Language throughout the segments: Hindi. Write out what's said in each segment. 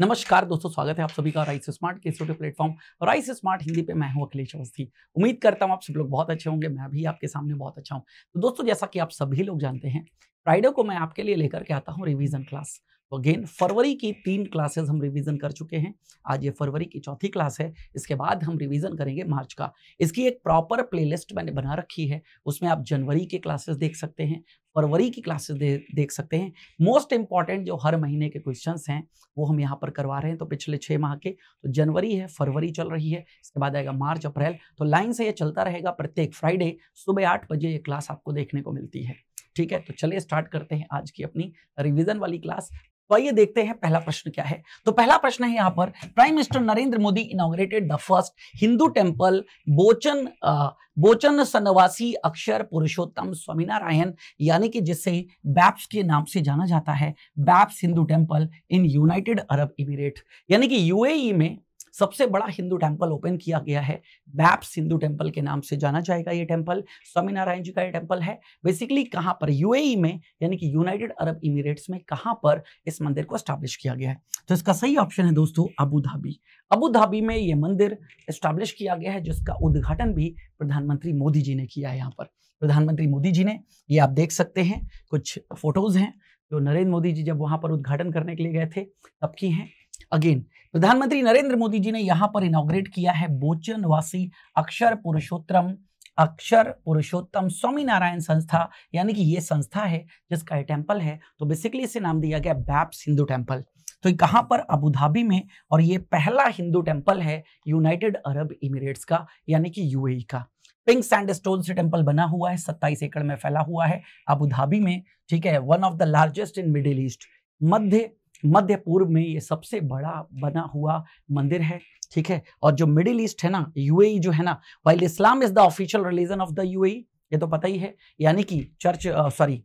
नमस्कार दोस्तों स्वागत है आप सभी का राइस स्मार्ट के छोटे प्लेटफॉर्म राइस स्मार्ट हिंदी पे मैं हूं अखिलेश अवस्थी उम्मीद करता हूं आप सब लोग बहुत अच्छे होंगे मैं भी आपके सामने बहुत अच्छा हूं तो दोस्तों जैसा कि आप सभी लोग जानते हैं फ्राइडे को मैं आपके लिए लेकर के आता हूं रिवीजन क्लास तो अगेन फरवरी की तीन क्लासेस हम रिवीजन कर चुके हैं आज ये फरवरी की चौथी क्लास है इसके बाद हम रिवीजन करेंगे मार्च का इसकी एक प्रॉपर प्लेलिस्ट मैंने बना रखी है उसमें आप जनवरी के क्लासेस देख सकते हैं फरवरी की क्लासेस दे, देख सकते हैं मोस्ट इंपॉर्टेंट जो हर महीने के क्वेश्चंस हैं वो हम यहाँ पर करवा रहे हैं तो पिछले छः माह के तो जनवरी है फरवरी चल रही है इसके बाद आएगा मार्च अप्रैल तो लाइन से ये चलता रहेगा प्रत्येक फ्राइडे सुबह आठ बजे ये क्लास आपको देखने को मिलती है ठीक है तो चलिए स्टार्ट करते हैं आज की अपनी रिवीजन वाली क्लास तो आइए देखते हैं पहला प्रश्न क्या है तो पहला प्रश्न है यहाँ पर prime minister Narendra Modi inaugurated the first Hindu temple बोचन आ, बोचन सनवासी अक्षर पुरुषोत्तम स्वामीनारायण यानी कि जिसे बैप्स के नाम से जाना जाता है BAPS Hindu temple in United Arab Emirate यानी कि यूएई e में सबसे बड़ा हिंदू टेम्पल ओपन किया गया है बैप्स हिंदू टेम्पल के नाम से जाना जाएगा ये टेम्पल स्वामीनारायण जी का ये टेम्पल है बेसिकली कहाँ पर यूएई में यानी कि यूनाइटेड अरब इमिरेट्स में कहाँ पर इस मंदिर को स्टैब्लिश किया गया है तो इसका सही ऑप्शन है दोस्तों अबू धाबी अबू धाबी में ये मंदिर स्टैब्लिश किया गया है जिसका उद्घाटन भी प्रधानमंत्री मोदी जी ने किया है यहाँ पर प्रधानमंत्री मोदी जी ने ये आप देख सकते हैं कुछ फोटोज़ हैं जो नरेंद्र मोदी जी जब वहाँ पर उद्घाटन करने के लिए गए थे तब की हैं अगेन प्रधानमंत्री नरेंद्र मोदी जी ने यहां पर इनोग्रेट किया है बोचनवासी अक्षर पुरुषोत्तम अक्षर पुरुषोत्तम स्वामीनारायण संस्था यानी कि ये संस्था है जिसका ये टेम्पल है तो बेसिकली इसे नाम दिया गया बैप्स हिंदू टेम्पल तो कहां पर अबू धाबी में और ये पहला हिंदू टेम्पल है यूनाइटेड अरब इमिरेट्स का यानी कि यूएई e का पिंक सैंड स्टोन से टेम्पल बना हुआ है सत्ताईस एकड़ में फैला हुआ है अबू धाबी में ठीक है one of the largest in Middle East मध्य मध्य पूर्व में ये सबसे बड़ा बना हुआ मंदिर है ठीक है और जो मिडिल ईस्ट है ना यूएई जो है ना while Islam is the official religion of the UAE ये तो पता ही है यानी कि चर्च सॉरी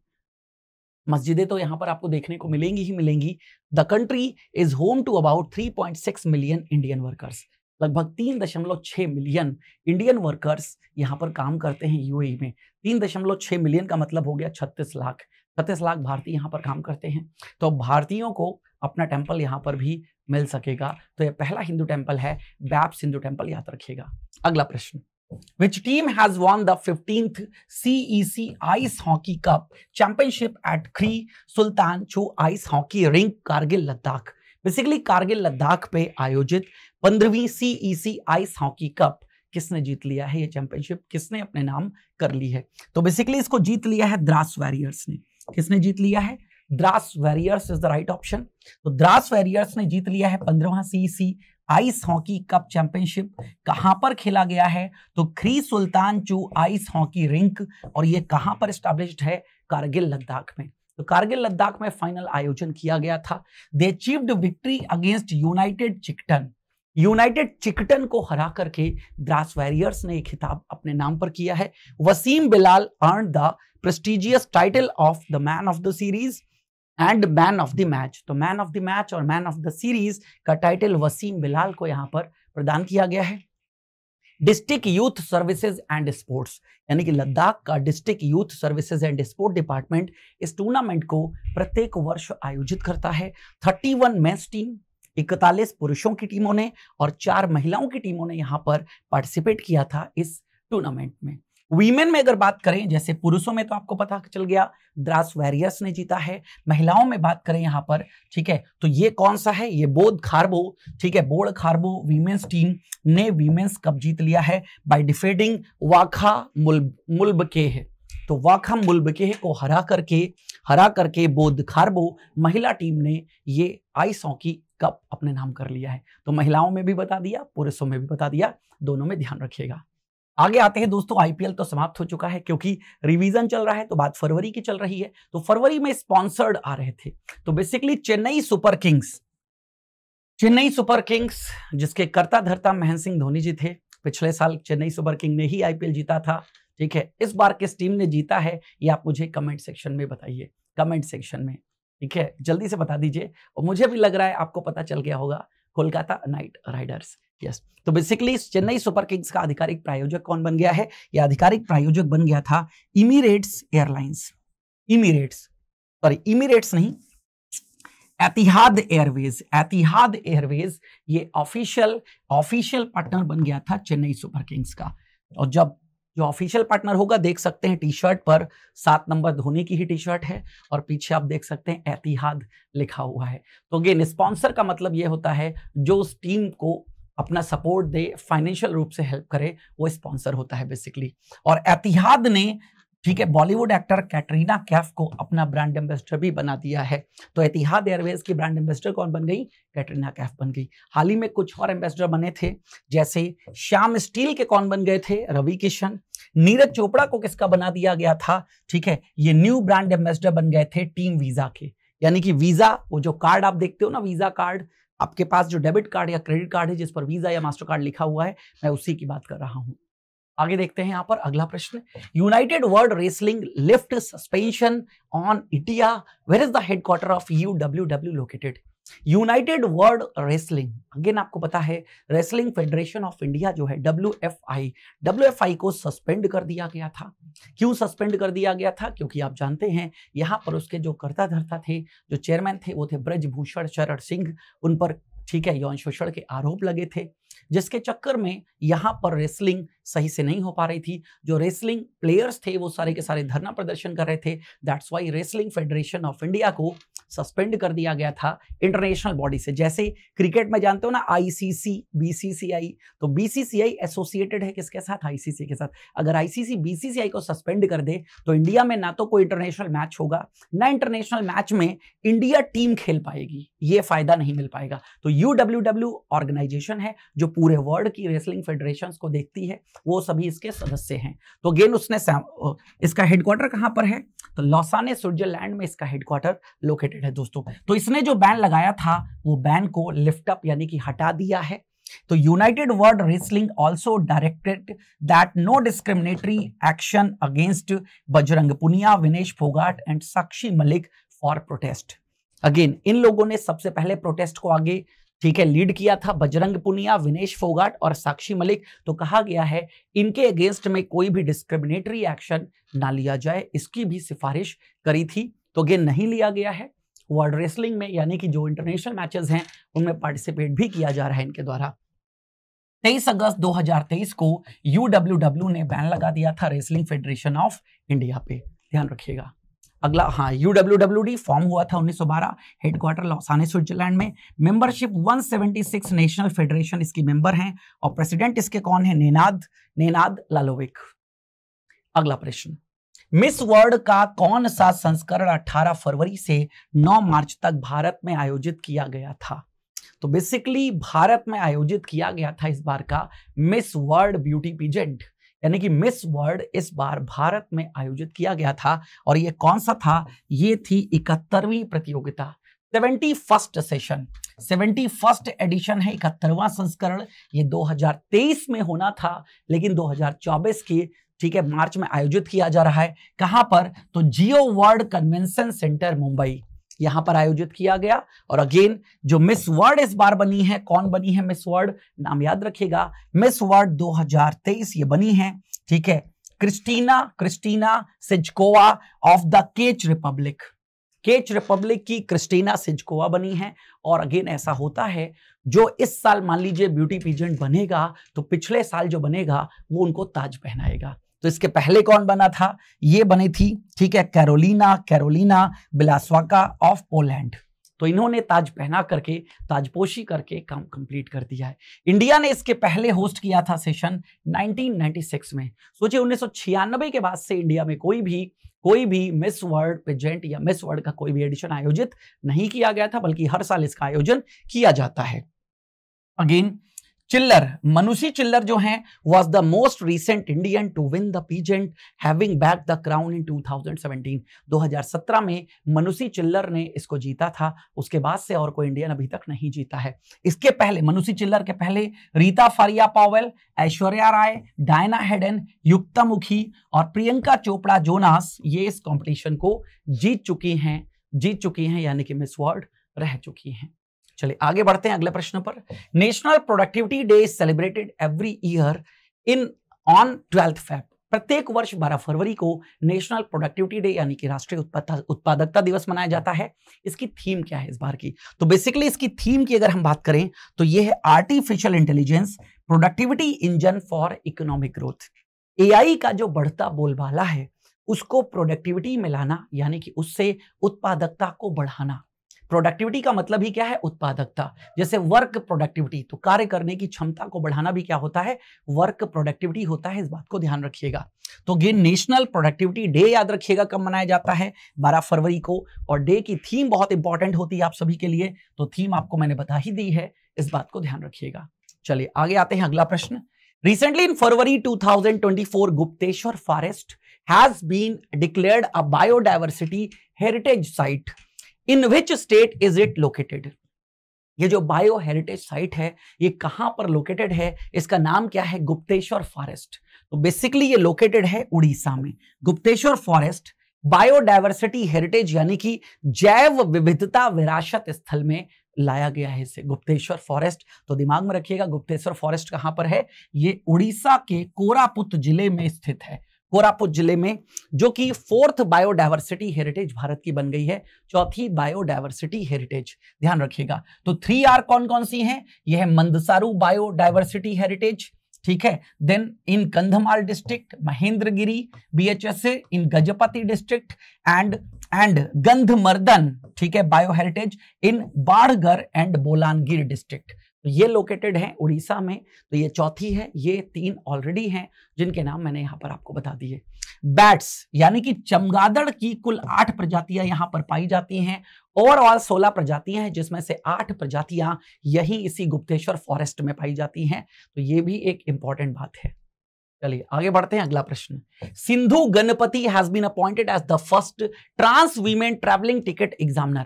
मस्जिदें तो यहाँ पर आपको देखने को मिलेंगी ही मिलेंगी the country is home to about 3.6 million Indian workers लगभग तीन दशमलव छः मिलियन इंडियन वर्कर्स यहाँ पर काम करते हैं यूएई में तीन दशमलव छः मिलियन का मतलब हो गया छत्तीस लाख छत्तीस लाख भारतीय यहाँ पर काम करते हैं तो भारतीयों को अपना टेम्पल यहाँ पर भी मिल सकेगा तो यह पहला हिंदू टेम्पल है बैप्स हिंदू टेम्पल याद रखिएगा अगला प्रश्न Which team has won the 15th CEC Ice Hockey Cup Championship at Kree Sultan Chu Ice Hockey Rink, Kargil, Ladakh? Basically Kargil Ladakh पे आयोजित पंद्रहवीं CEC e Ice Hockey Cup किसने जीत लिया है ये चैंपियनशिप किसने अपने नाम कर ली है तो बेसिकली इसको जीत लिया है द्रास वॉरियर्स ने किसने जीत लिया है Dras warriors is the right option तो द्रास वेरियर्स ने जीत लिया है पंद्रवा C C ice hockey cup championship कहां पर खेला गया है तो ख्री सुल्तान चू आइस हॉकी रिंक और ये कहां पर स्टैब्लिश है कारगिल लद्दाख में तो कारगिल लद्दाख में फाइनल आयोजन किया गया था they achieved victory against United Chiktan United Chiktan को हरा करके द्रास वैरियर्स ने एक खिताब अपने नाम पर किया है Wasim Bilal earn the prestigious title of the man of the series and man of the match तो मैन ऑफ द मैच और मैन ऑफ द सीरीज का टाइटल वसीम बिलाल को यहां पर प्रदान किया गया है district youth services and sports यानी कि लद्दाख का district youth services and sport department इस टूर्नामेंट को प्रत्येक वर्ष आयोजित करता है 31 मैच टीम इकतालीस पुरुषों की टीमों ने और चार महिलाओं की टीमों ने यहाँ पर पार्टिसिपेट किया था इस टूर्नामेंट में वीमेन में अगर बात करें जैसे पुरुषों में तो आपको पता चल गया द्रास वैरियस ने जीता है महिलाओं में बात करें यहाँ पर ठीक है तो ये कौन सा है ये बोध खारबो ठीक है बोर्ड खारबो वीमेन्स टीम ने वीमेन्स कप जीत लिया है बाय डिफेडिंग वाखा मुल्ब मुल्ब के है तो वाखम मुल्बकेह को हरा करके हरा करके बोध खारबो महिला टीम ने ये आइस हॉकी कप अपने नाम कर लिया है तो महिलाओं में भी बता दिया पुरुषों में भी बता दिया दोनों में ध्यान रखिएगा आगे आते हैं दोस्तों आईपीएल तो समाप्त हो चुका है क्योंकि रिवीजन चल रहा है तो बात फरवरी की चल रही है तो फरवरी में स्पॉन्सर्ड आ रहे थे तो basically Chennai Super Kings Chennai Super Kings जिसके कर्ता धरता महेंद्र सिंह धोनी जी थे पिछले साल चेन्नई सुपर किंग ने ही आईपीएल जीता था ठीक है इस बार किस टीम ने जीता है ये आप मुझे कमेंट सेक्शन में बताइए कमेंट सेक्शन में ठीक है जल्दी से बता दीजिए और मुझे भी लग रहा है आपको पता चल गया होगा कोलकाता नाइट राइडर्स यस तो बेसिकली चेन्नई सुपर किंग्स का आधिकारिक प्रायोजक कौन बन गया है यह आधिकारिक प्रायोजक बन गया था Emirates Airlines Emirates sorry Emirates नहीं एतिहाद एयरवेज एतिहाद एयरवेज ये ऑफिशियल ऑफिशियल पार्टनर बन गया था चेन्नई सुपर किंग्स का और जब जो ऑफिशियल पार्टनर होगा देख सकते हैं टी शर्ट पर सात नंबर धोनी की ही टी शर्ट है और पीछे आप देख सकते हैं एतिहाद लिखा हुआ है तो अगेन स्पॉन्सर का मतलब ये होता है जो उस टीम को अपना सपोर्ट दे फाइनेंशियल रूप से हेल्प करे वो स्पॉन्सर होता है बेसिकली और एतिहाद ने ठीक है बॉलीवुड एक्टर कैटरीना कैफ को अपना ब्रांड एम्बेसडर भी बना दिया है तो एतिहाद एयरवेज की ब्रांड एम्बेसडर कौन बन गई कैटरीना कैफ बन गई हाल ही में कुछ और एम्बेसडर बने थे जैसे श्याम स्टील के कौन बन गए थे रवि किशन नीरज चोपड़ा को किसका बना दिया गया था ठीक है ये न्यू ब्रांड एम्बेसडर बन गए थे टीम वीजा के यानी कि वीजा वो जो कार्ड आप देखते हो ना वीजा कार्ड आपके पास जो डेबिट कार्ड या क्रेडिट कार्ड है जिस पर वीजा या मास्टर कार्ड लिखा हुआ है मैं उसी की बात कर रहा हूँ आगे देखते हैं यहां पर अगला प्रश्न United World Wrestling lift suspension on इटिया where is the headquarter of U W W located United World Wrestling again आपको पता है रेसलिंग फेडरेशन ऑफ इंडिया जो है W F I W F I को सस्पेंड कर दिया गया था क्यों सस्पेंड कर दिया गया था क्योंकि आप जानते हैं यहाँ पर उसके जो कर्ता धर्ता थे जो चेयरमैन थे वो थे ब्रजभूषण शरण सिंह उन पर ठीक है यौन शोषण के आरोप लगे थे जिसके चक्कर में यहाँ पर रेसलिंग सही से नहीं हो पा रही थी जो रेसलिंग प्लेयर्स थे वो सारे के सारे धरना प्रदर्शन कर रहे थे that's why wrestling federation of India को सस्पेंड कर दिया गया था इंटरनेशनल बॉडी से जैसे क्रिकेट में जानते हो ना आईसीसी बीसीसीआई तो बीसीसीआई एसोसिएटेड है किसके साथ आईसीसी के साथ अगर आईसीसी बीसीसीआई को सस्पेंड कर दे तो इंडिया में ना तो कोई इंटरनेशनल मैच होगा ना इंटरनेशनल मैच में इंडिया टीम खेल पाएगी ये फायदा नहीं मिल पाएगा तो यू ऑर्गेनाइजेशन है जो पूरे वर्ल्ड की रेसलिंग फेडरेशन को देखती है वो सभी इसके सदस्य हैं तो गेन उसने इसका हेडक्वार्टर कहां पर है तो लॉसाने स्विट्जरलैंड में इसका हेडक्वार्टर लोकेटेड रिलेटेड है दोस्तों तो इसने जो बैन लगाया था वो बैन को लिफ्टअप यानी कि हटा दिया है तो United World Wrestling also directed that no discriminatory action against Bajrang Punia Vinesh Phogat and Sakshi Malik for protest again इन लोगों ने सबसे पहले प्रोटेस्ट को आगे ठीक है लीड किया था बजरंग पुनिया विनेश फोगाट और साक्षी मलिक तो कहा गया है इनके अगेंस्ट में कोई भी डिस्क्रिमिनेटरी एक्शन ना लिया जाए इसकी भी सिफारिश करी थी तो अगेन नहीं लिया गया है वर्ल्ड रेसलिंग में यानी कि जो इंटरनेशनल मैचेस हैं उनमें पार्टिसिपेट भी किया जा रहा है इनके द्वारा 23 अगस्त 2023 को यूडब्ल्यू ने बैन लगा दिया था रेसलिंग फेडरेशन ऑफ इंडिया पे ध्यान रखिएगा अगला हाँ यू डब्ल्यू डब्ल्यू डी फॉर्म हुआ था 1912 हेडक्वार्टर लॉसाने स्विट्जरलैंड में मेंबरशिप 176 नेशनल फेडरेशन इसकी मेंबर हैं और प्रेसिडेंट इसके कौन है नेनाद नेनाद लालोविक अगला प्रश्न मिस वर्ल्ड का कौन सा संस्करण 18 फरवरी से 9 मार्च तक भारत में आयोजित किया गया था तो बेसिकली भारत में आयोजित किया गया था इस बार का मिस वर्ल्ड ब्यूटी पीजेंट यानी कि मिस वर्ल्ड इस बार भारत में आयोजित किया गया था और ये कौन सा था ये थी इकहत्तरवीं प्रतियोगिता seventy first session seventy first edition है इकहत्तरवा संस्करण ये 2023 में होना था लेकिन 2024 के ठीक है मार्च में आयोजित किया जा रहा है कहां पर तो Jio World Convention Centre Mumbai यहां पर आयोजित किया गया और अगेन जो मिस वर्ल्ड इस बार बनी है कौन बनी है मिस वर्ल्ड नाम याद रखिएगा मिस वर्ल्ड 2023 ये बनी है ठीक है Krystyna Krystyna Pyszkova of the Czech Republic Czech Republic की क्रिस्टीना सिजकोवा बनी है और अगेन ऐसा होता है जो इस साल मान लीजिए ब्यूटी पीजेंट बनेगा तो पिछले साल जो बनेगा वो उनको ताज पहनाएगा तो इसके पहले कौन बना था ये बनी थी ठीक है Karolina Karolina Bielawska of Poland तो इन्होंने ताज पहना करके ताजपोशी करके काम कंप्लीट कर दिया है इंडिया ने इसके पहले होस्ट किया था सेशन 1996 में सोचिए उन्नीस के बाद से इंडिया में कोई भी कोई भी मिस वर्ल्ड पेजेंट या मिस वर्ल्ड का कोई भी एडिशन आयोजित नहीं किया गया था बल्कि हर साल इसका आयोजन किया जाता है अगेन चिल्लर मनुषी चिल्लर जो हैं was the most recent Indian to win the pageant having back the crown in 2017 2017 में मनुषी चिल्लर ने इसको जीता था उसके बाद से और कोई इंडियन अभी तक नहीं जीता है इसके पहले मनुषी चिल्लर के पहले रीता फारिया पावेल ऐश्वर्या राय डायना हेडन युक्ता मुखी और प्रियंका चोपड़ा जोनास ये इस कॉम्पिटिशन को जीत चुकी हैं जीत चुकी हैं यानी कि मिस वर्ल्ड रह चुकी हैं चलिए आगे बढ़ते हैं अगले प्रश्न पर national productivity day is celebrated every year in on twelfth Feb प्रत्येक वर्ष 12 फरवरी को नेशनल प्रोडक्टिविटी डे यानी कि राष्ट्रीय उत्पादकता दिवस मनाया जाता है इसकी थीम क्या है इस बार की तो बेसिकली इसकी थीम की अगर हम बात करें तो यह है artificial intelligence productivity engine for economic growth AI का जो बढ़ता बोलबाला है उसको प्रोडक्टिविटी में लाना यानी कि उससे उत्पादकता को बढ़ाना प्रोडक्टिविटी का मतलब ही क्या है उत्पादकता जैसे वर्क प्रोडक्टिविटी तो कार्य करने की क्षमता को बढ़ाना भी क्या होता है वर्क प्रोडक्टिविटी होता है इस बात को ध्यान रखिएगा तो ये नेशनल प्रोडक्टिविटी डे याद रखिएगा कब मनाया जाता है 12 फरवरी को और डे की थीम बहुत इंपॉर्टेंट होती है आप सभी के लिए तो थीम आपको मैंने बता ही दी है इस बात को ध्यान रखिएगा चलिए आगे आते हैं अगला प्रश्न recently in February 2024 Gupteswar forest has been declared a biodiversity heritage site in which state is it located ये जो बायो हेरिटेज साइट है ये कहां पर लोकेटेड है इसका नाम क्या है गुप्तेश्वर फॉरेस्ट तो बेसिकली ये लोकेटेड है उड़ीसा में गुप्तेश्वर फॉरेस्ट बायोडाइवर्सिटी हेरिटेज यानी कि जैव विविधता विरासत स्थल में लाया गया है इसे गुप्तेश्वर फॉरेस्ट तो दिमाग में रखिएगा गुप्तेश्वर फॉरेस्ट कहाँ पर है ये उड़ीसा के कोरापुत जिले में स्थित है कोरापुट जिले में जो कि फोर्थ बायोडाइवर्सिटी हेरिटेज भारत की बन गई है चौथी बायोडाइवर्सिटी हेरिटेज ध्यान रखिएगा तो थ्री आर कौन कौन सी हैं यह है मंदसारू बायोडाइवर्सिटी हेरिटेज ठीक है then in Kandhamal district Mahendragiri BHS in Gajapati district and and Gandhamardan ठीक है bio heritage in Bargarh and Bolangir district तो ये लोकेटेड है उड़ीसा में तो ये चौथी है ये तीन ऑलरेडी हैं जिनके नाम मैंने यहाँ पर आपको बता दिए बैट्स यानी कि चमगादड़ की कुल आठ प्रजातियां यहाँ पर पाई जाती हैं ओवरऑल सोलह प्रजातियां हैं जिसमें से आठ प्रजातियां यही इसी गुप्तेश्वर फॉरेस्ट में पाई जाती हैं तो ये भी एक इंपॉर्टेंट बात है चलिए आगे बढ़ते हैं अगला प्रश्न Sindhu Ganapathi has been appointed as the first trans women travelling ticket examiner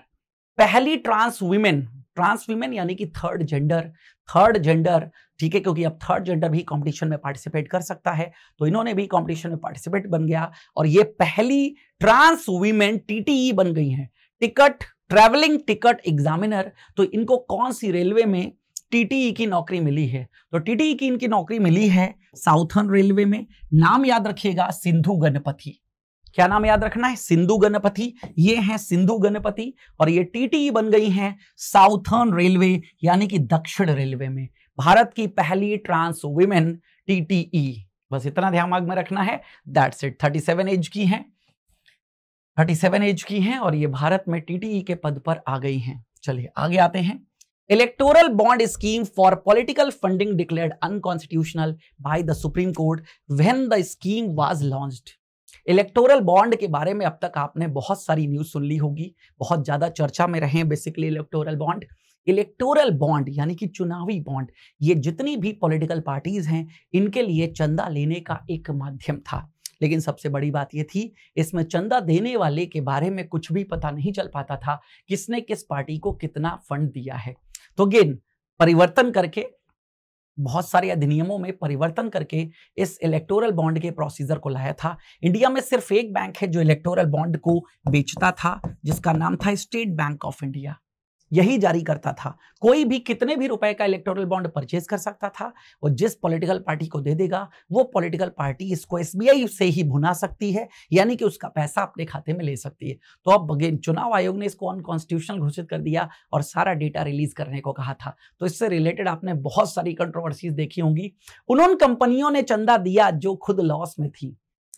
पहली ट्रांस वीमेन ट्रांस वीमेन यानी कि थर्ड जेंडर थर्ड जेंडर ठीक है क्योंकि अब थर्ड जेंडर भी कंपटीशन में पार्टिसिपेट कर सकता है तो इन्होंने भी कंपटीशन में पार्टिसिपेट बन गया और ये पहली ट्रांस वीमेन टीटीई बन गई हैं टिकट ट्रैवलिंग टिकट एग्जामिनर तो इनको कौन सी रेलवे में टीटीई e की नौकरी मिली है तो टीटीई e की इनकी नौकरी मिली है साउथर्न रेलवे में नाम याद रखिएगा सिंधु गणपति क्या नाम याद रखना है सिंधु गणपति ये हैं सिंधु गणपति और ये टीटीई बन गई हैं साउथर्न रेलवे यानी कि दक्षिण रेलवे में भारत की पहली ट्रांस वुमेन टीटीई बस इतना ध्यान में रखना है दैट्स इट 37 एज की हैं 37 एज की हैं और ये भारत में टीटीई के पद पर आ गई हैं चलिए आगे आते हैं electoral bond scheme for political funding declared unconstitutional by the supreme court when the scheme was launched electoral bond के बारे में अब तक आपने बहुत सारी न्यूज सुन ली होगी बहुत ज्यादा चर्चा में रहे basically electoral bond electoral bond यानी कि चुनावी बॉन्ड ये जितनी भी पॉलिटिकल पार्टीज हैं इनके लिए चंदा लेने का एक माध्यम था लेकिन सबसे बड़ी बात यह थी इसमें चंदा देने वाले के बारे में कुछ भी पता नहीं चल पाता था किसने किस पार्टी को कितना फंड दिया है तो गेन परिवर्तन करके बहुत सारे अधिनियमों में परिवर्तन करके इस इलेक्टोरल बॉन्ड के प्रोसीजर को लाया था इंडिया में सिर्फ एक बैंक है जो इलेक्टोरल बॉन्ड को बेचता था जिसका नाम था स्टेट बैंक ऑफ इंडिया यही जारी करता था कोई भी कितने भी रुपए का इलेक्टोरल बॉन्ड परचेज कर सकता था और जिस पॉलिटिकल पार्टी को दे देगा वो पॉलिटिकल पार्टी इसको एसबीआई से ही भुना सकती है यानी कि उसका पैसा अपने खाते में ले सकती है तो अब अगेन चुनाव आयोग ने इसको अनकॉन्स्टिट्यूशनल घोषित कर दिया और सारा डेटा रिलीज करने को कहा था तो इससे रिलेटेड आपने बहुत सारी कंट्रोवर्सीज देखी होंगी उन कंपनियों ने चंदा दिया जो खुद लॉस में थी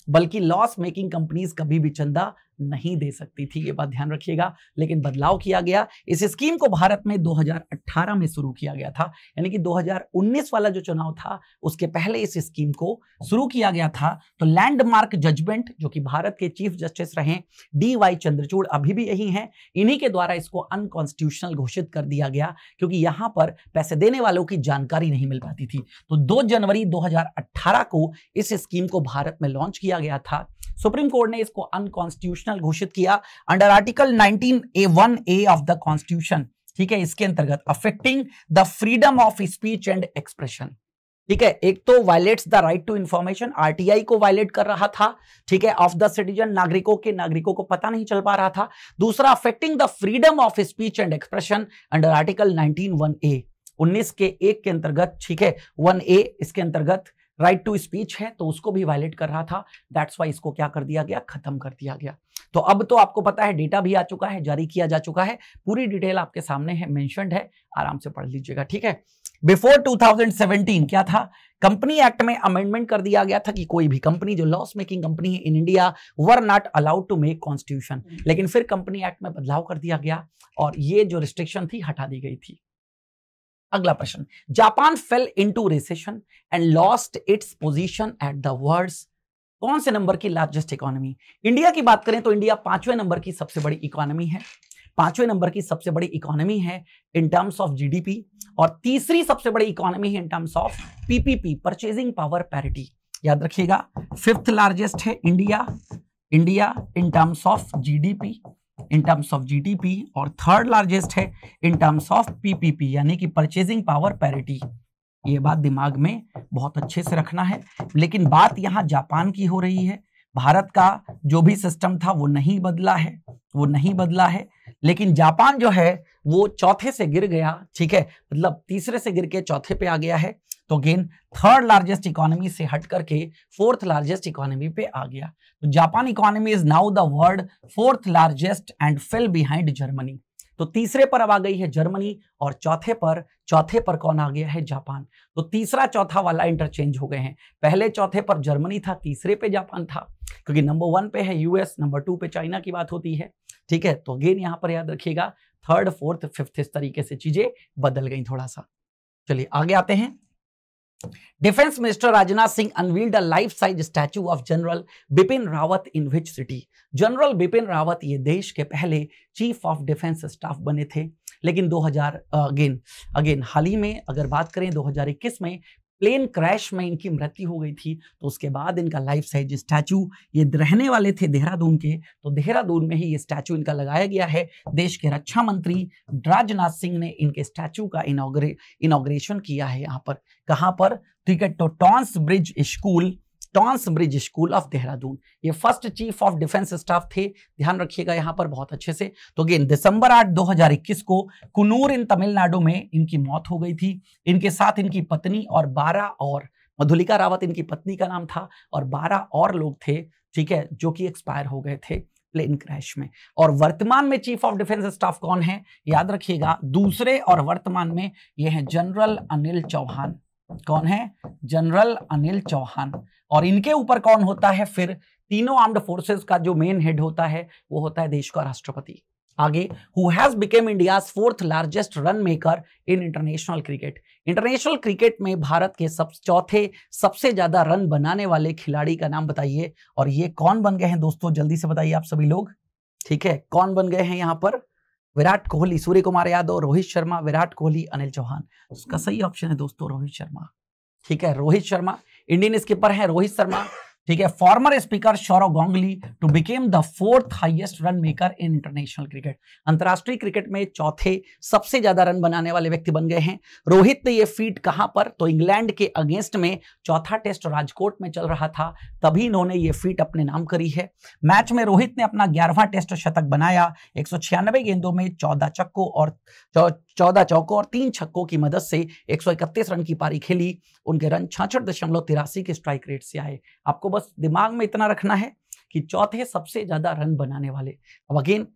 बल्कि लॉस मेकिंग कंपनीज कभी भी चंदा नहीं दे सकती थी ये बात ध्यान रखिएगा लेकिन बदलाव किया गया इस स्कीम को भारत में 2018 में शुरू किया गया था यानी कि 2019 वाला जो चुनाव था उसके पहले इस स्कीम को शुरू किया गया था तो लैंडमार्क जजमेंट जो कि भारत के चीफ जस्टिस रहे डी वाई चंद्रचूड़ अभी भी यही हैं इन्हीं के द्वारा इसको अनकॉन्स्टिट्यूशनल घोषित कर दिया गया क्योंकि यहाँ पर पैसे देने वालों की जानकारी नहीं मिल पाती थी तो दो जनवरी दो को इस स्कीम को भारत में लॉन्च किया गया था सुप्रीम कोर्ट ने इसको अनकॉन्स्टिट्यूशनल घोषित किया under article nineteen A one A of the constitution ठीक है इसके अंतर्गत affecting the freedom of speech and expression ठीक है एक तो violates the right to information RTI को वायलेट कर रहा था ठीक है ऑफ द सिटीजन नागरिकों के नागरिकों को पता नहीं चल पा रहा था दूसरा affecting the freedom of speech and expression under article nineteen one A उन्नीस के एक के अंतर्गत ठीक है वन ए इसके अंतर्गत राइट टू स्पीच है तो उसको भी वायलेट कर रहा था दैट्स वाई इसको क्या कर दिया गया खत्म कर दिया गया तो अब तो आपको पता है डेटा भी आ चुका है जारी किया जा चुका है पूरी डिटेल आपके सामने है मेंशनड है आराम से पढ़ लीजिएगा ठीक है बिफोर 2017 क्या था कंपनी एक्ट में अमेंडमेंट कर दिया गया था कि कोई भी कंपनी जो लॉस मेकिंग कंपनी है in India were not allowed to make constitution लेकिन फिर कंपनी एक्ट में बदलाव कर दिया गया और ये जो रिस्ट्रिक्शन थी हटा दी गई थी अगला प्रश्न Japan fell into recession and lost its position at the world's कौन से नंबर की लार्जेस्ट इकोनॉमी इंडिया की बात करें तो इंडिया पांचवें नंबर की सबसे बड़ी इकोनॉमी है पांचवें नंबर की सबसे बड़ी इकोनॉमी है इन टर्म्स ऑफ जीडीपी और तीसरी सबसे बड़ी इकोनॉमी है in terms of PPP purchasing power parity याद रखिएगा फिफ्थ लार्जेस्ट है India India in terms of GDP in terms of GDP और थर्ड लार्जेस्ट है इन टर्म्स ऑफ पीपीपी यानी कि परचेजिंग पावर पैरिटी ये बात दिमाग में बहुत अच्छे से रखना है लेकिन बात यहाँ जापान की हो रही है भारत का जो भी सिस्टम था वो नहीं बदला है वो नहीं बदला है लेकिन जापान जो है वो चौथे से गिर गया ठीक है मतलब तीसरे से गिर के चौथे पे आ गया है तो अगेन थर्ड लार्जेस्ट इकोनॉमी से हट करके फोर्थ लार्जेस्ट इकोनॉमी पे आ गया तो Japan economy is now the world fourth largest and fell behind Germany तो तीसरे पर अब आ गई है जर्मनी और चौथे पर चौथे पर कौन आ गया है जापान तो तीसरा चौथा वाला इंटरचेंज हो गए हैं पहले चौथे पर जर्मनी था तीसरे पे जापान था क्योंकि नंबर वन पे है यूएस नंबर टू पे चाइना की बात होती है ठीक है तो अगेन यहां पर याद रखिएगा थर्ड फोर्थ फिफ्थ इस तरीके से चीजें बदल गई थोड़ा सा चलिए आगे आते हैं defence minister Rajnath Singh unveiled a life size statue of general Bipin Rawat in which city general Bipin Rawat ये देश के पहले चीफ ऑफ डिफेंस स्टाफ बने थे लेकिन 2000 अगेन अगेन हाल ही में अगर बात करें 2021 में प्लेन क्रैश में इनकी मृत्यु हो गई थी तो उसके बाद इनका लाइफ साइज स्टैचू ये रहने वाले थे देहरादून के तो देहरादून में ही ये स्टैचू इनका लगाया गया है देश के रक्षा मंत्री राजनाथ सिंह ने इनके स्टैचू का इनोग्रे इनोग्रेशन किया है यहाँ पर कहाँ पर ठीक है टोटॉन्स bridge school Tons bridge school of Dehradun ये first chief of defence staff थे ध्यान रखिएगा यहाँ पर बहुत अच्छे से तो अगेन दिसंबर 8 2021 को कुनूर इन तमिलनाडु में इनकी मौत हो गई थी इनके साथ इनकी पत्नी और बारह और मधुलिका रावत इनकी पत्नी का नाम था और बारह और लोग थे ठीक है जो कि एक्सपायर हो गए थे प्लेन क्रैश में और वर्तमान में चीफ ऑफ डिफेंस स्टाफ कौन है याद रखिएगा दूसरे और वर्तमान में ये हैं जनरल अनिल चौहान कौन है जनरल अनिल चौहान और इनके ऊपर कौन होता है फिर तीनों आर्म्ड फोर्सेस का जो मेन हेड होता है वो होता है देश का राष्ट्रपति आगे who has become India fourth largest run maker in international cricket international cricket में भारत के सब चौथे सबसे ज्यादा रन बनाने वाले खिलाड़ी का नाम बताइए और ये कौन बन गए हैं दोस्तों जल्दी से बताइए आप सभी लोग ठीक है कौन बन गए हैं यहाँ पर विराट कोहली सूर्य कुमार यादव रोहित शर्मा विराट कोहली अनिल चौहान उसका सही ऑप्शन है दोस्तों रोहित शर्मा ठीक है रोहित शर्मा इंडियन स्कीपर हैं रोहित शर्मा ठीक है former speaker Sourav Ganguly to become the fourth highest run maker in international cricket अंतर्राष्ट्रीय क्रिकेट में चौथे सबसे ज्यादा रन बनाने वाले व्यक्ति बन गए हैं रोहित ने ये फीट कहां पर तो इंग्लैंड के अगेंस्ट में चौथा टेस्ट राजकोट में चल रहा था तभी इन्होंने ये फीट अपने नाम करी है मैच में रोहित ने अपना ग्यारहवां टेस्ट शतक बनाया एक गेंदों में चौदह चक्को और चौदह चौकों और तीन छक्कों की मदद से एक रन की पारी खेली उनके रन छाछठ दशमलव तिरासी के स्ट्राइक रेट से आए आपको बस दिमाग में इतना रखना है कि चौथे सबसे ज्यादा रन बनाने वाले अब अगेन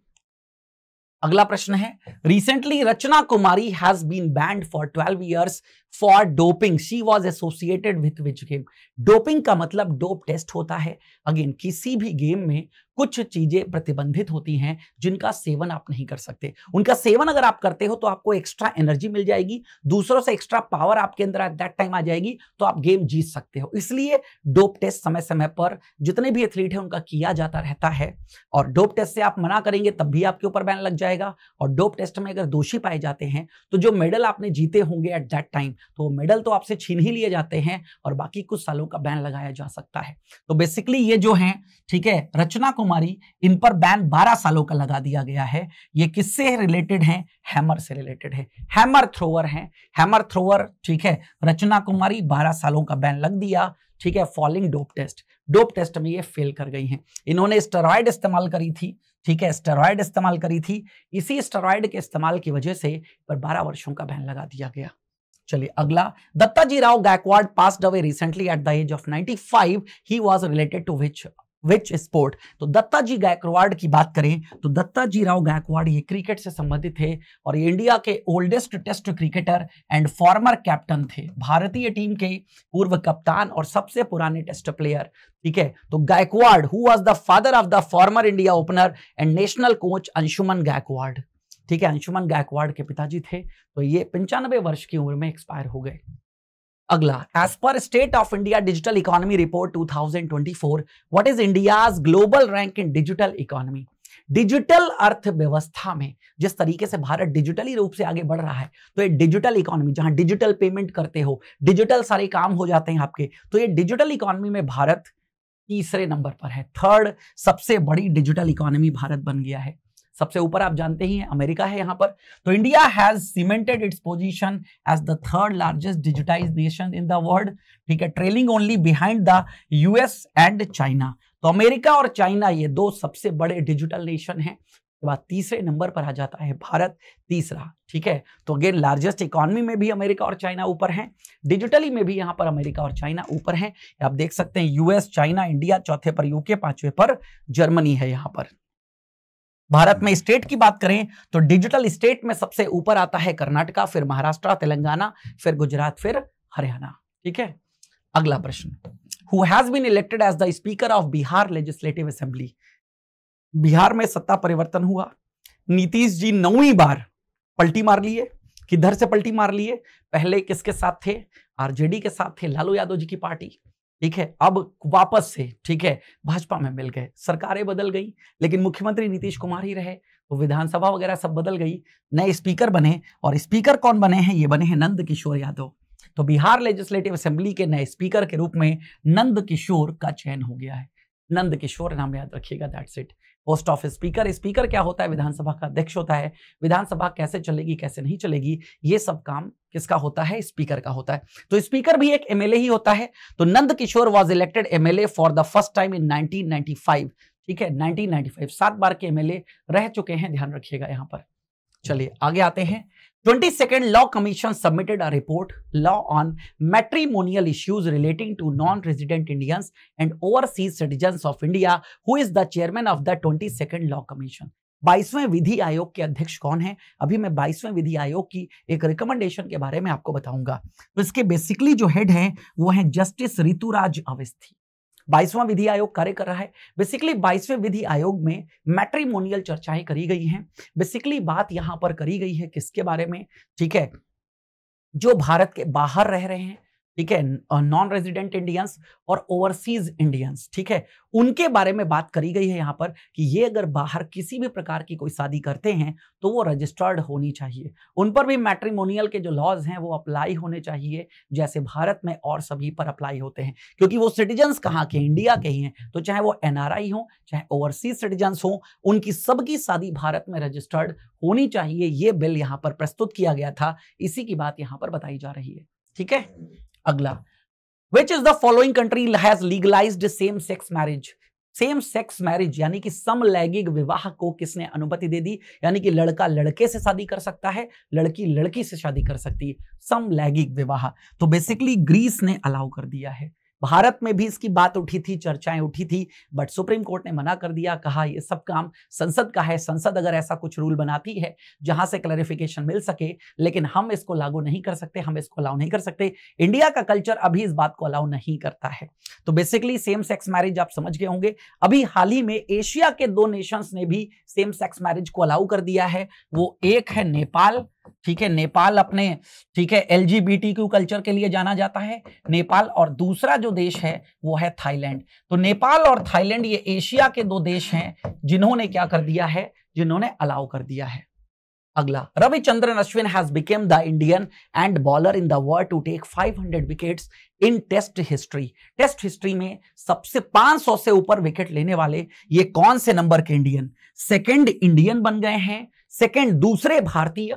अगला प्रश्न है recently Rachna Kumari has been banned for 12 years for doping she was associated with which game doping का मतलब डोप टेस्ट होता है अगेन किसी भी गेम में कुछ चीजें प्रतिबंधित होती हैं जिनका सेवन आप नहीं कर सकते उनका सेवन अगर आप करते हो तो आपको एक्स्ट्रा एनर्जी मिल जाएगी दूसरों से एक्स्ट्रा पावर आपके अंदर एट दैट टाइम आ जाएगी तो आप गेम जीत सकते हो इसलिए डोप टेस्ट समय समय पर जितने भी एथलीट हैं उनका किया जाता रहता है और डोप टेस्ट से आप मना करेंगे तब भी आपके ऊपर बैन लग जाएगा और डोप टेस्ट में अगर दोषी पाए जाते हैं तो जो मेडल आपने जीते होंगे एट दैट टाइम तो मेडल तो आपसे छीन ही लिए जाते हैं और बाकी कुछ सालों का बैन लगाया जा सकता है तो बेसिकली ये जो है ठीक है रचना कुमारी इन पर बैन बारह सालों का लगा दिया गया है ये किससे रिलेटेड है हैमर से रिलेटेड है हैमर थ्रोवर है हैमर थ्रोवर ठीक है रचना कुमारी बारह सालों का बैन लग दिया ठीक है failing dope test dope test में ये फेल कर गई हैं इन्होंने स्टेरॉयड इस्तेमाल करी थी ठीक है स्टेरॉयड इस्तेमाल करी थी इसी स्टेरॉयड के इस्तेमाल की वजह से पर 12 वर्षों का बैन लगा दिया गया चलिए अगला Dattaji Rao Gaikwad pass away recently at the age of 95 he was related to which which sport तो दत्ताजी गायकवाड़ की बात करें तो दत्ताजी राव गायकवाड़ ये क्रिकेट से संबंधित थे और ये इंडिया के oldest test cricketer and former captain थे भारतीय टीम के पूर्व कप्तान और सबसे पुराने टेस्ट प्लेयर ठीक है तो Gaikwad who was the father of the former India opener and national coach Anshuman Gaikwad ठीक है अंशुमन गायकवाड़ के पिताजी थे तो ये पंचानबे वर्ष की उम्र में एक्सपायर हो गए अगला as per state of India digital economy report 2024 thousand is India global rank in digital economy digital अर्थव्यवस्था में जिस तरीके से भारत डिजिटली रूप से आगे बढ़ रहा है तो ये डिजिटल इकोनॉमी जहां डिजिटल पेमेंट करते हो डिजिटल सारे काम हो जाते हैं आपके तो ये डिजिटल इकोनॉमी में भारत तीसरे नंबर पर है थर्ड सबसे बड़ी डिजिटल इकोनॉमी भारत बन गया है सबसे ऊपर आप जानते ही हैं अमेरिका है यहाँ पर तो India has cemented its position as the third largest digitize nation in the world ठीक है trailing only behind the US and China तो अमेरिका और चाइना ये दो सबसे बड़े डिजिटल नेशन हैं बाद तीसरे नंबर पर आ जाता है भारत तीसरा ठीक है तो अगेन लार्जेस्ट इकोनॉमी में भी अमेरिका और चाइना ऊपर हैं डिजिटली में भी यहां पर अमेरिका और चाइना ऊपर हैं आप देख सकते हैं यूएस चाइना इंडिया चौथे पर यूके पांचवे पर जर्मनी है यहां पर भारत में स्टेट की बात करें तो डिजिटल स्टेट में सबसे ऊपर आता है कर्नाटका फिर महाराष्ट्र तेलंगाना फिर गुजरात फिर हरियाणा ठीक है अगला प्रश्न who has been elected as the speaker of Bihar legislative assembly Bihar में सत्ता परिवर्तन हुआ नीतीश जी नौवीं बार पलटी मार लिए किधर से पलटी मार लिए पहले किसके साथ थे आरजेडी के साथ थे लालू यादव जी की पार्टी ठीक है अब वापस से ठीक है भाजपा में मिल गए सरकारें बदल गई लेकिन मुख्यमंत्री नीतीश कुमार ही रहे तो विधानसभा वगैरह सब बदल गई नए स्पीकर बने और स्पीकर कौन बने हैं ये बने हैं नंद किशोर यादव तो बिहार लेजिस्लेटिव असेंबली के नए स्पीकर के रूप में नंद किशोर का चयन हो गया है नंद किशोर नाम याद रखिएगा that's it post of speaker speaker क्या होता है विधानसभा का अध्यक्ष होता है विधानसभा कैसे चलेगी कैसे नहीं चलेगी ये सब काम किसका होता है स्पीकर का होता है तो स्पीकर भी एक एमएलए ही होता है तो Nand Kishore was elected MLA for the first time in 1995 ठीक है नाइनटीन सात बार के एमएलए रह चुके हैं ध्यान रखिएगा यहां पर चलिए आगे आते हैं 22nd Law Commission submitted a report law on matrimonial issues relating to non-resident Indians and overseas citizens of India who is the chairman of the 22nd Law Commission. 22वें विधि आयोग के अध्यक्ष कौन है अभी मैं 22वें विधि आयोग की एक रिकमेंडेशन के बारे में आपको बताऊंगा तो इसके बेसिकली जो हेड हैं वो हैं जस्टिस ऋतुराज अवस्थी बाईसवां विधि आयोग कार्य कर रहा है बेसिकली बाईसवें विधि आयोग में मैट्रीमोनियल चर्चाएं करी गई हैं बेसिकली बात यहां पर करी गई है किसके बारे में ठीक है जो भारत के बाहर रह रहे हैं ठीक है नॉन रेजिडेंट इंडियंस और ओवरसीज इंडियंस ठीक है उनके बारे में बात करी गई है यहाँ पर कि ये अगर बाहर किसी भी प्रकार की कोई शादी करते हैं तो वो रजिस्टर्ड होनी चाहिए उन पर भी मैट्रिमोनियल के जो लॉज हैं वो अप्लाई होने चाहिए जैसे भारत में और सभी पर अप्लाई होते हैं क्योंकि वो सिटीजन्स कहाँ के इंडिया के ही हैं तो चाहे वो एन आर आई हों चाहे ओवरसीज सिटीजन्स हों उनकी सबकी शादी भारत में रजिस्टर्ड होनी चाहिए ये बिल यहाँ पर प्रस्तुत किया गया था इसी की बात यहाँ पर बताई जा रही है ठीक है अगला which is the following country has legalise same sex marriage same sex marriage यानी कि समलैंगिक विवाह को किसने अनुमति दे दी यानी कि लड़का लड़के से शादी कर सकता है लड़की लड़की से शादी कर सकती है समलैंगिक विवाह तो बेसिकली ग्रीस ने अलाउ कर दिया है भारत में भी इसकी बात उठी थी चर्चाएं उठी थी बट सुप्रीम कोर्ट ने मना कर दिया कहा ये सब काम संसद का है संसद अगर ऐसा कुछ रूल बनाती है जहां से क्लैरिफिकेशन मिल सके लेकिन हम इसको लागू नहीं कर सकते हम इसको अलाउ नहीं कर सकते इंडिया का कल्चर अभी इस बात को अलाउ नहीं करता है तो बेसिकली सेम सेक्स मैरिज आप समझ गए होंगे अभी हाल ही में एशिया के दो नेशंस ने भी सेम सेक्स मैरिज को अलाउ कर दिया है वो एक है नेपाल ठीक है नेपाल अपने ठीक है एल कल्चर के लिए जाना जाता है नेपाल और दूसरा जो देश है वो है थाईलैंड तो नेपाल और थाईलैंड ये एशिया के दो देश हैं जिन्होंने क्या कर दिया है जिन्होंने अलाउ कर दिया है अगला Ravichandran Ashwin has become the Indian and bowler in the world to take 500 wicket in test history test history में सबसे 500 से ऊपर विकेट लेने वाले ये कौन से नंबर के इंडियन सेकेंड इंडियन बन गए हैं सेकेंड दूसरे भारतीय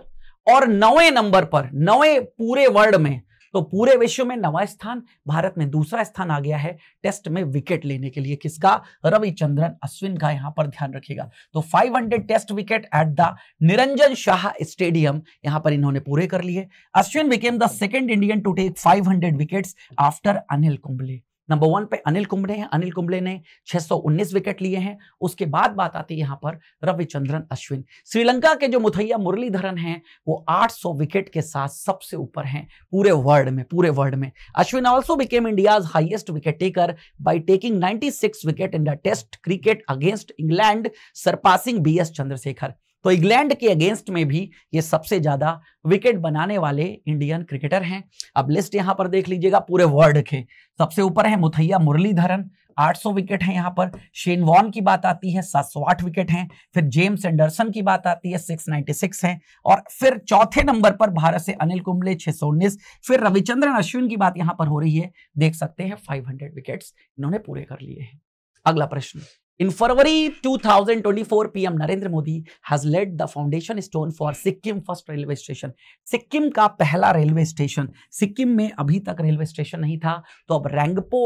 और नवे नंबर पर नवे पूरे वर्ल्ड में तो पूरे विश्व में नवा स्थान भारत में दूसरा स्थान आ गया है टेस्ट में विकेट लेने के लिए किसका रविचंद्रन अश्विन का यहां पर ध्यान रखिएगा तो 500 test wicket at the Niranjan Shah stadium यहां पर इन्होंने पूरे कर लिए Ashwin became the second Indian to take 500 wickets after Anil Kumble number one पे अनिल कुंबले हैं अनिल कुंबले ने 619 विकेट लिए हैं उसके बाद बात आती है यहाँ पर रविचंद्रन अश्विन श्रीलंका के जो मुथैया मुरलीधरन हैं वो 800 विकेट के साथ सबसे ऊपर हैं पूरे वर्ल्ड में पूरे वर्ल्ड में Ashwin also became India's highest wicket taker by taking ninety wicket in the test cricket against England surpassing B Chandrasekhar तो इंग्लैंड के अगेंस्ट में भी ये सबसे ज्यादा विकेट बनाने वाले इंडियन क्रिकेटर हैं अब लिस्ट यहां पर देख लीजिएगा पूरे वर्ल्ड के सबसे ऊपर है मुथैया मुरलीधरन 800 विकेट हैं यहाँ पर शेन वॉन की बात आती है सात विकेट हैं फिर जेम्स एंडरसन की बात आती है 696 हैं और फिर चौथे नंबर पर भारत से अनिल कुंबले छह फिर रविचंद्रन अश्विन की बात यहाँ पर हो रही है देख सकते हैं 500 विकेट्स इन्होंने पूरे कर लिए हैं अगला प्रश्न In February 2024, PM Narendra Modi has laid the foundation stone for Sikkim first railway station Sikkim का पहला रेलवे स्टेशन सिक्किम में अभी तक रेलवे स्टेशन नहीं था तो अब रैंगपो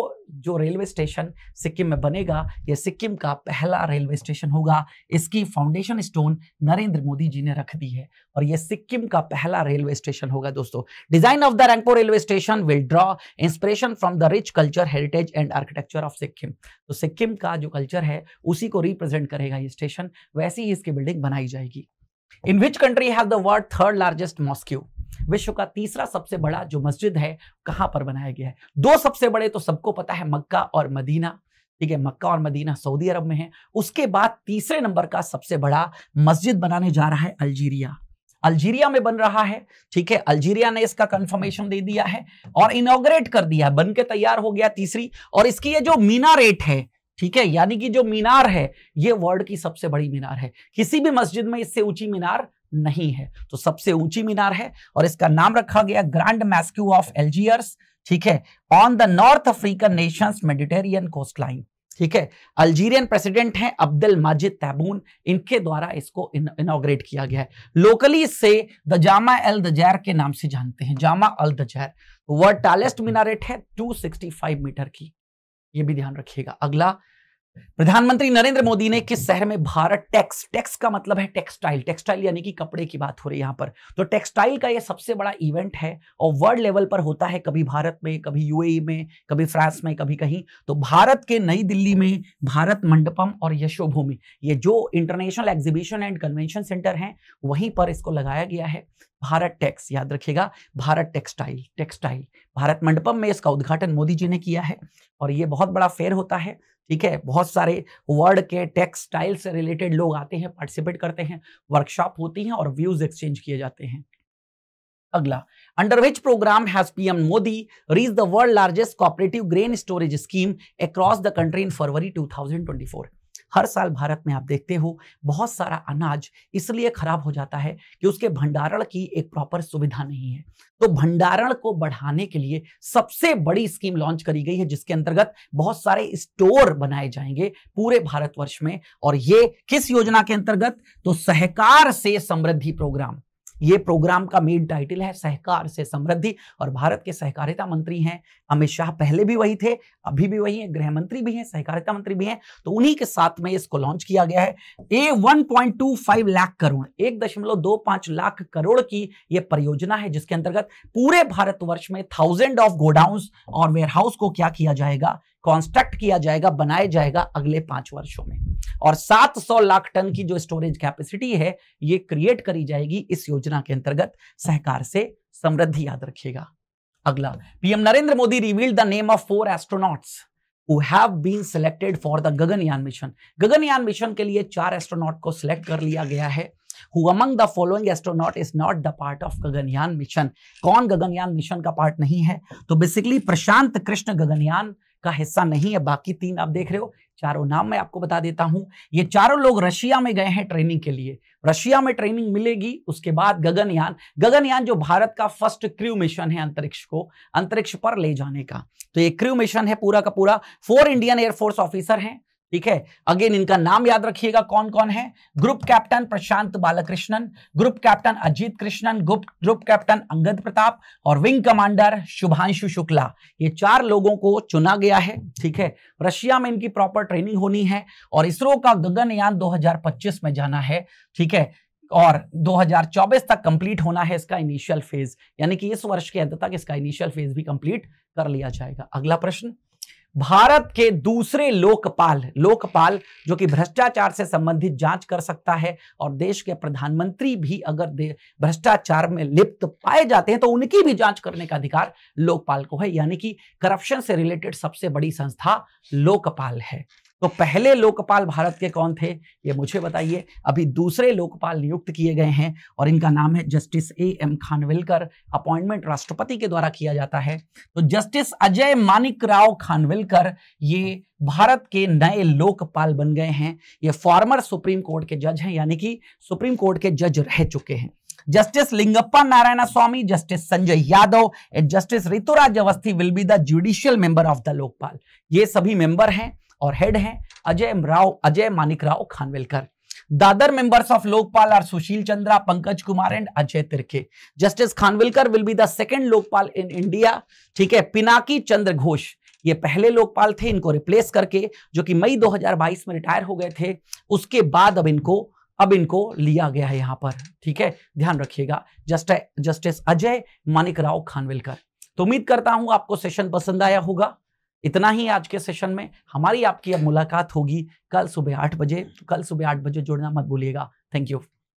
जो रेलवे स्टेशन सिक्किम में बनेगा यह सिक्किम का पहला रेलवे स्टेशन होगा इसकी फाउंडेशन स्टोन नरेंद्र मोदी जी ने रख दी है और यह सिक्किम का पहला रेलवे स्टेशन होगा दोस्तों design of the Rangpo railway station will draw inspiration from the rich culture heritage and architecture of Sikkim तो सिक्किम का जो कल्चर है है उसी को रिप्रेजेंट करेगा ये स्टेशन वैसी ही इसकी बिल्डिंग बनाई जाएगी in which country have the world third largest mosque विश्व का तीसरा सबसे बड़ा जो मस्जिद है कहां पर बनाया गया है दो सबसे बड़े तो सबको पता है मक्का और मदीना ठीक है मक्का और मदीना सऊदी अरब में है उसके बाद तीसरे नंबर का सबसे बड़ा मस्जिद बनाने जा रहा है अल्जीरिया अल्जीरिया में बन रहा है ठीक है अल्जीरिया ने इसका कंफर्मेशन दे दिया है और इनोग्रेट कर दिया बन के तैयार हो गया तीसरी और इसकी ये जो मीना रेट है ठीक है यानी कि जो मीनार है ये वर्ल्ड की सबसे बड़ी मीनार है किसी भी मस्जिद में इससे ऊंची मीनार नहीं है तो सबसे ऊंची मीनार है और इसका नाम रखा गया ग्रैंड मैस्क्यू ऑफ एल्जियर्स ठीक है on the north African nations Mediterranean coast line ठीक है अल्जीरियन प्रेसिडेंट हैं अब्दुल माजिद तैबून इनके द्वारा इसको इनोग्रेट किया गया है लोकली इससे द जामा अल दजैर के नाम से जानते हैं Djamaa el Djazair world tallest minaret है 265 मीटर की ये भी ध्यान रखिएगा अगला प्रधानमंत्री नरेंद्र मोदी ने किस शहर में भारत टैक्स टैक्स का मतलब है टेक्सटाइल टेक्सटाइल यानी कि कपड़े की बात हो रही है यहां पर तो टेक्सटाइल का ये सबसे बड़ा इवेंट है और वर्ल्ड लेवल पर होता है कभी भारत में कभी यूएई में कभी फ्रांस में कभी कहीं तो भारत के नई दिल्ली में भारत मंडपम और यशोभूमि ये जो international exhibition and convention centre है वहीं पर इसको लगाया गया है भारत टेक्स याद रखिएगा भारत टेक्सटाइल टेक्सटाइल भारत मंडपम में इसका उद्घाटन मोदी जी ने किया है और ये बहुत बड़ा फेयर होता है ठीक है बहुत सारे वर्ल्ड के टेक्सटाइल से रिलेटेड लोग आते हैं पार्टिसिपेट करते हैं वर्कशॉप होती हैं और व्यूज एक्सचेंज किए जाते हैं अगला under which programme has PM Modi raise the world largest cooperative grain storage scheme across the country in February two हर साल भारत में आप देखते हो बहुत सारा अनाज इसलिए खराब हो जाता है कि उसके भंडारण की एक प्रॉपर सुविधा नहीं है तो भंडारण को बढ़ाने के लिए सबसे बड़ी स्कीम लॉन्च करी गई है जिसके अंतर्गत बहुत सारे स्टोर बनाए जाएंगे पूरे भारतवर्ष में और ये किस योजना के अंतर्गत तो सहकार से समृद्धि प्रोग्राम ये प्रोग्राम का मेन टाइटल है सहकार से समृद्धि और भारत के सहकारिता मंत्री हैं अमित शाह पहले भी वही थे अभी भी वही हैं गृह मंत्री भी हैं सहकारिता मंत्री भी हैं तो उन्हीं के साथ में इसको लॉन्च किया गया है ए 1.25 लाख करोड़ एक दशमलव दो पांच लाख करोड़ की यह परियोजना है जिसके अंतर्गत पूरे भारतवर्ष में थाउजेंड ऑफ गोडाउन और वेयरहाउस को क्या किया जाएगा कॉन्स्ट्रक्ट किया जाएगा बनाया जाएगा अगले पांच वर्षों में और 700 लाख टन की जो स्टोरेज कैपेसिटी है ये क्रिएट करी जाएगी इस योजना के अंतर्गत सहकार से समृद्धि याद रखिएगा अगला PM Narendra Modi reveal the name of four astronauts who been selected for the Gaganyaan mission Gaganyaan mission के लिए चार एस्ट्रोनॉट को सिलेक्ट कर लिया गया है Who among the following astronaut is not the part of Gaganyaan mission? कौन Gaganyaan mission का part नहीं है तो basically प्रशांत कृष्ण Gaganyaan का हिस्सा नहीं है बाकी तीन आप देख रहे हो चारों नाम मैं आपको बता देता हूं ये चारों लोग रशिया में गए हैं ट्रेनिंग के लिए रशिया में ट्रेनिंग मिलेगी उसके बाद गगनयान गगनयान जो भारत का फर्स्ट क्रू मिशन है अंतरिक्ष को अंतरिक्ष पर ले जाने का तो ये क्रू मिशन है पूरा का पूरा फोर इंडियन एयरफोर्स ऑफिसर हैं ठीक है अगेन इनका नाम याद रखिएगा कौन कौन है group captain Prashanth Balakrishnan group captain Ajit Krishnan group group captain Angad Pratap और विंग कमांडर शुभांशु शुक्ला ये चार लोगों को चुना गया है ठीक है रशिया में इनकी प्रॉपर ट्रेनिंग होनी है और इसरो का गगनयान 2025 में जाना है ठीक है और 2024 तक कंप्लीट होना है इसका इनिशियल फेज यानी कि इस वर्ष के अंत तक इसका इनिशियल फेज भी कंप्लीट कर लिया जाएगा अगला प्रश्न भारत के दूसरे लोकपाल लोकपाल जो कि भ्रष्टाचार से संबंधित जांच कर सकता है और देश के प्रधानमंत्री भी अगर भ्रष्टाचार में लिप्त पाए जाते हैं तो उनकी भी जांच करने का अधिकार लोकपाल को है यानी कि करप्शन से रिलेटेड सबसे बड़ी संस्था लोकपाल है तो पहले लोकपाल भारत के कौन थे ये मुझे बताइए अभी दूसरे लोकपाल नियुक्त किए गए हैं और इनका नाम है justice A M Khanwilkar appointment राष्ट्रपति के द्वारा किया जाता है तो जस्टिस अजय मानिक राव खानविलकर ये भारत के नए लोकपाल बन गए हैं ये फॉर्मर सुप्रीम कोर्ट के जज हैं यानी कि सुप्रीम कोर्ट के जज रह चुके हैं justice Lingappa Narayana Swamy justice Sanjay Yadav and justice Rituraj Awasthi will be the judicial member of the Lokpal ये सभी मेंबर हैं और हेड हैं Ajay Rao Ajay Manik Rao Khanwilkar the other members of Lokpal are Sushil Chandra Pankaj Kumar and Ajay Tirkey justice Khanwilkar will be the the Lokpal in India ठीक है पिनाकी चंद्र घोष ये पहले लोकपाल थे इनको रिप्लेस करके जो कि मई 2022 में रिटायर हो गए थे उसके बाद अब इनको अब इनको लिया गया है यहां पर ठीक है ध्यान रखिएगा जस्ट जस्टिस अजय मानिक राव खानविलकर तो उम्मीद करता हूं आपको सेशन पसंद आया होगा इतना ही आज के सेशन में हमारी आपकी अब मुलाकात होगी कल सुबह आठ बजे कल सुबह आठ बजे जुड़ना मत भूलिएगा थैंक यू